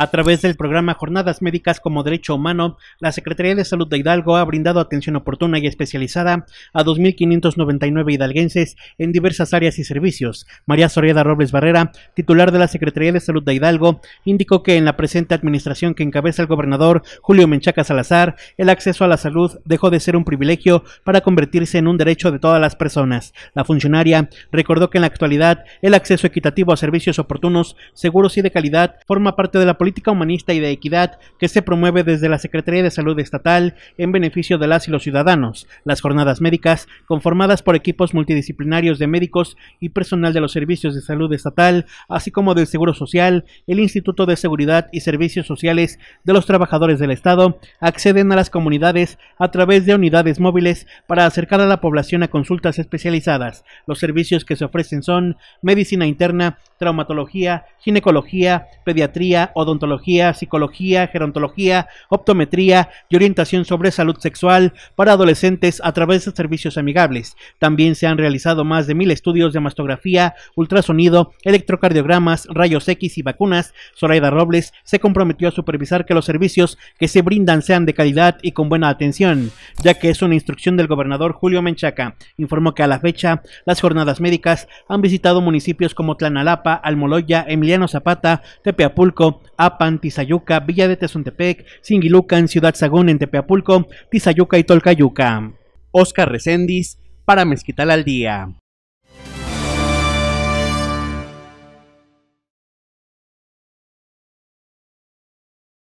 A través del programa Jornadas Médicas como Derecho Humano, la Secretaría de Salud de Hidalgo ha brindado atención oportuna y especializada a 2.599 hidalguenses en diversas áreas y servicios. María Sorieda Robles Barrera, titular de la Secretaría de Salud de Hidalgo, indicó que en la presente administración que encabeza el gobernador Julio Menchaca Salazar, el acceso a la salud dejó de ser un privilegio para convertirse en un derecho de todas las personas. La funcionaria recordó que en la actualidad el acceso equitativo a servicios oportunos, seguros y de calidad forma parte de la política política humanista y de equidad que se promueve desde la Secretaría de Salud Estatal en beneficio de las y los ciudadanos. Las jornadas médicas, conformadas por equipos multidisciplinarios de médicos y personal de los servicios de salud estatal, así como del Seguro Social, el Instituto de Seguridad y Servicios Sociales de los Trabajadores del Estado, acceden a las comunidades a través de unidades móviles para acercar a la población a consultas especializadas. Los servicios que se ofrecen son medicina interna, traumatología, ginecología, pediatría, o odontología, psicología, gerontología, optometría y orientación sobre salud sexual para adolescentes a través de servicios amigables. También se han realizado más de mil estudios de mastografía, ultrasonido, electrocardiogramas, rayos X y vacunas. Zoraida Robles se comprometió a supervisar que los servicios que se brindan sean de calidad y con buena atención, ya que es una instrucción del gobernador Julio Menchaca. Informó que a la fecha las jornadas médicas han visitado municipios como Tlanalapa, Almoloya, Emiliano Zapata, Tepeapulco, Apan, Tizayuca, Villa de Tezuntepec, Singilucan, Ciudad Sagún en Tepeapulco, Tizayuca y Tolcayuca. Oscar Recendis para Mezquital al Día.